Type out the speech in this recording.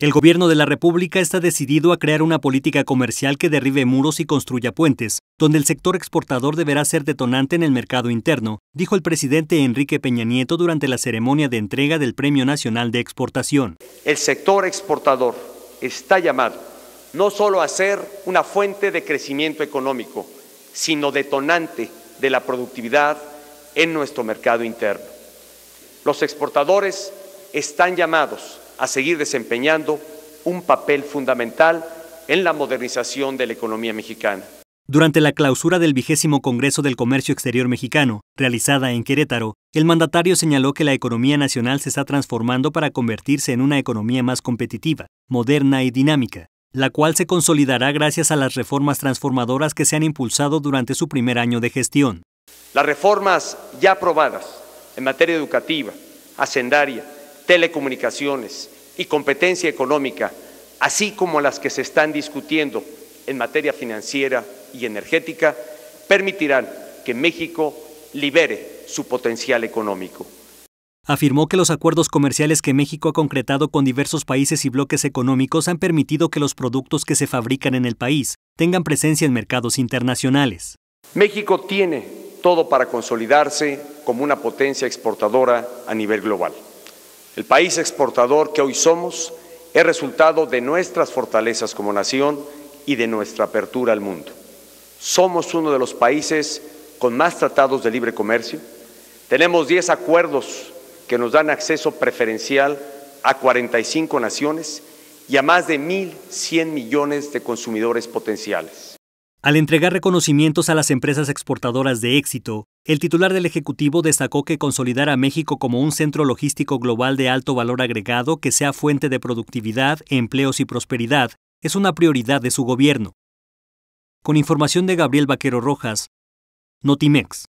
El gobierno de la República está decidido a crear una política comercial que derribe muros y construya puentes, donde el sector exportador deberá ser detonante en el mercado interno, dijo el presidente Enrique Peña Nieto durante la ceremonia de entrega del Premio Nacional de Exportación. El sector exportador está llamado no solo a ser una fuente de crecimiento económico, sino detonante de la productividad en nuestro mercado interno. Los exportadores están llamados a seguir desempeñando un papel fundamental en la modernización de la economía mexicana. Durante la clausura del vigésimo Congreso del Comercio Exterior Mexicano, realizada en Querétaro, el mandatario señaló que la economía nacional se está transformando para convertirse en una economía más competitiva, moderna y dinámica, la cual se consolidará gracias a las reformas transformadoras que se han impulsado durante su primer año de gestión. Las reformas ya aprobadas en materia educativa, hacendaria, telecomunicaciones y competencia económica, así como las que se están discutiendo en materia financiera y energética, permitirán que México libere su potencial económico. Afirmó que los acuerdos comerciales que México ha concretado con diversos países y bloques económicos han permitido que los productos que se fabrican en el país tengan presencia en mercados internacionales. México tiene todo para consolidarse como una potencia exportadora a nivel global. El país exportador que hoy somos es resultado de nuestras fortalezas como nación y de nuestra apertura al mundo. Somos uno de los países con más tratados de libre comercio. Tenemos 10 acuerdos que nos dan acceso preferencial a 45 naciones y a más de 1.100 millones de consumidores potenciales. Al entregar reconocimientos a las empresas exportadoras de éxito, el titular del Ejecutivo destacó que consolidar a México como un centro logístico global de alto valor agregado que sea fuente de productividad, empleos y prosperidad es una prioridad de su gobierno. Con información de Gabriel Vaquero Rojas, Notimex.